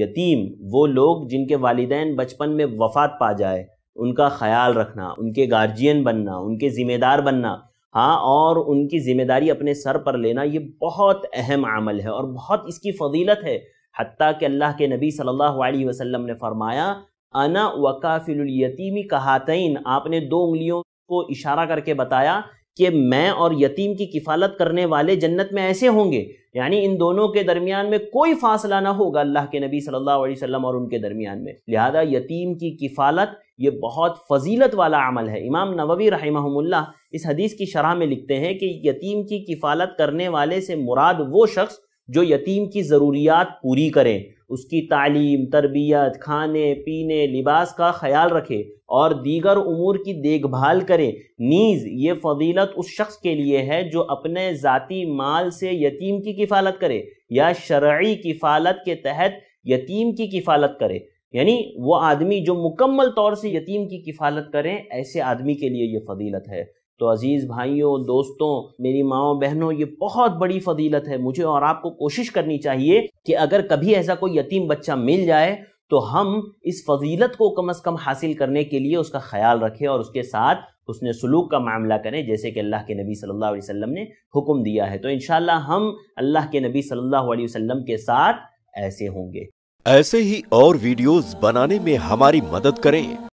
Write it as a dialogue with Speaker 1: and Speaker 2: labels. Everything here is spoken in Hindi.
Speaker 1: यतीम वो लोग जिनके वालदेन बचपन में वफात पा जाए उनका ख्याल रखना उनके गार्जियन बनना उनके ज़िम्मेदार बनना हाँ और उनकी ज़िम्मेदारी अपने सर पर लेना ये बहुत अहम अमल है और बहुत इसकी फजीलत है हती कि अल्लाह के नबी सल्लल्लाहु अलैहि वसल्लम ने फरमाया अना वकाफिलयतीमी कहातइन आपने दो उंगलियों को इशारा करके बताया कि मैं और यतीम की किफ़ालत करने वाले जन्नत में ऐसे होंगे यानी इन दोनों के दरमियान में कोई फासला ना होगा अल्लाह के नबी सल्लल्लाहु अलैहि वसल्लम और उनके दरमियान में लिहाजा यतीम की किफ़ालत ये बहुत फजीलत वाला अमल है इमाम नववी रहमहुल्ला इस हदीस की शरह में लिखते हैं कि यतीम की किफ़ालत करने वाले से मुराद वो शख्स जो यतीम की ज़रूरियात पूरी करें उसकी तालीम तरबियत खाने पीने लिबास का ख्याल रखे और दीगर उमूर की देखभाल करें नीज़ ये फजीलत उस शख्स के लिए है जो अपने ज़ाती माल से यतीम की किफ़ालत करे या शर्य किफ़ालत के तहत यतीम की किफ़ालत करे यानी वो आदमी जो मुकम्मल तौर से यतीम की किफ़ालत करें ऐसे आदमी के लिए ये फजीलत है तो अज़ीज़ भाइयों दोस्तों मेरी माओ बहनों ये बहुत बड़ी फजीलत है मुझे और आपको कोशिश करनी चाहिए कि अगर कभी ऐसा कोई यतीम बच्चा मिल जाए तो हम इस फजीलत को कम अज़ कम हासिल करने के लिए उसका ख्याल रखें और उसके साथ उसने सलूक का मामला करें जैसे कि अल्लाह के नबी सल्लल्लाहु अलैहि वसल्लम ने हुक्म दिया है तो इन हम अल्लाह के नबी सल्लल्लाहु अलैहि वसल्लम के साथ ऐसे होंगे
Speaker 2: ऐसे ही और वीडियोस बनाने में हमारी मदद करें